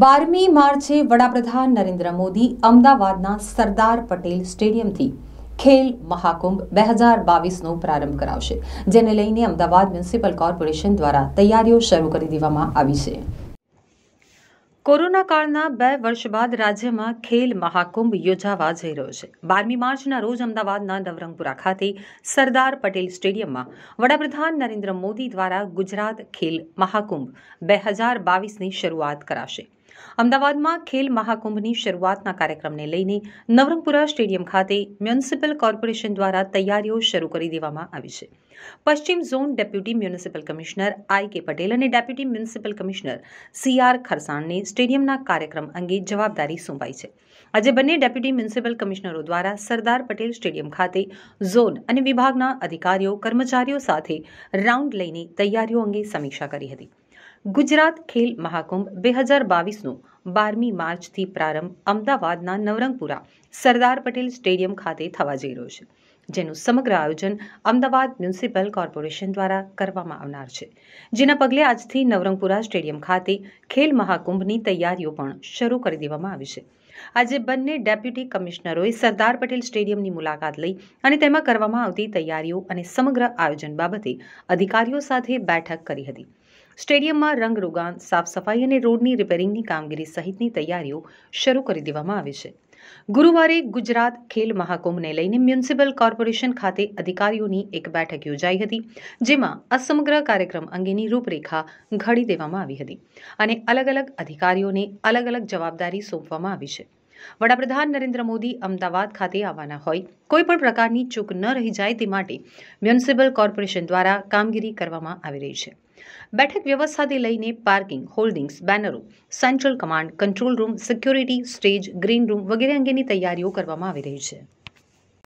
બારમી માર્ચે વડાપ્રધાન નરેન્દ્ર મોદી અમદાવાદના સરદાર પટેલ સ્ટેડિયમથી ખેલ મહાકુંભ બે હજાર બાવીસનો પ્રારંભ કરાવશે જેને લઈને અમદાવાદ મ્યુનિસિપલ કોર્પોરેશન દ્વારા તૈયારીઓ શરૂ કરી દેવામાં આવી છે કોરોના કાળના બે વર્ષ બાદ રાજ્યમાં ખેલ મહાકુંભ યોજાવા જઈ રહ્યો છે બારમી માર્ચના રોજ અમદાવાદના નવરંગપુરા ખાતે સરદાર પટેલ સ્ટેડિયમમાં વડાપ્રધાન નરેન્દ્ર મોદી દ્વારા ગુજરાત ખેલ મહાકુંભ બે હજાર બાવીસની શરૂઆત કરાશે અમદાવાદમાં ખેલ મહાકુંભની શરૂઆતના કાર્યક્રમને લઈને નવરંગપુરા સ્ટેડિયમ ખાતે મ્યુનિસિપલ કોર્પોરેશન દ્વારા તૈયારીઓ શરૂ કરી દેવામાં આવી છે પશ્ચિમ zone deputy municipal commissioner I K Patel અને deputy municipal commissioner C R ખરસાણને સ્ટેડિયમના કાર્યક્રમ અંગે જવાબદારી સોંપાઈ છે આજે બંને ડેપ્યુટી મ્યુનિસિપલ કમિશનરો દ્વારા સરદાર પટેલ સ્ટેડિયમ ખાતે ઝોન અને વિભાગના અધિકારીઓ કર્મચારીઓ સાથે રાઉન્ડ લઈને તૈયારીઓ અંગે સમીક્ષા કરી હતી ગુજરાત ખેલ મહાકુંભ બે હજાર બાવીસનો બારમી માર્ચથી પ્રારંભ અમદાવાદના નવરંગપુરા સરદાર પટેલ સ્ટેડિયમ ખાતે થવા જઈ રહ્યો છે જેનું સમગ્ર આયોજન અમદાવાદ મ્યુનિસિપલ કોર્પોરેશન દ્વારા કરવામાં આવનાર છે જેના પગલે આજથી નવરંગપુરા સ્ટેડિયમ ખાતે ખેલ મહાકુંભની તૈયારીઓ પણ શરૂ કરી દેવામાં આવી છે આજે બંને ડેપ્યુટી કમિશનરોએ સરદાર પટેલ સ્ટેડિયમની મુલાકાત લઈ અને તેમાં કરવામાં આવતી તૈયારીઓ અને સમગ્ર આયોજન બાબતે અધિકારીઓ સાથે બેઠક કરી હતી સ્ટેડિયમમાં રંગ રંગરોગાન સાફ સફાઈ અને રોડની રિપેરિંગની કામગીરી સહિતની તૈયારીઓ શરૂ કરી દેવામાં આવી છે ગુરુવારે ગુજરાત ખેલ મહાકુંભને લઈને મ્યુનિસિપલ કોર્પોરેશન ખાતે અધિકારીઓની એક બેઠક યોજાઈ હતી જેમાં આ સમગ્ર કાર્યક્રમ અંગેની રૂપરેખા ઘડી દેવામાં આવી હતી અને અલગ અલગ અધિકારીઓને અલગ અલગ જવાબદારી સોંપવામાં આવી છે વડાપ્રધાન નરેન્દ્ર મોદી અમદાવાદ ખાતે આવવાના હોય કોઈપણ પ્રકારની ચૂક ન રહી જાય તે માટે મ્યુનિસિપલ કોર્પોરેશન દ્વારા કામગીરી કરવામાં આવી રહી છે બેઠક વ્યવસ્થાથી લઈને પાર્કિંગ હોલ્ડિંગ્સ બેનરો central command control room security stage green room વગેરે અંગેની તૈયારીઓ કરવામાં આવી રહી છે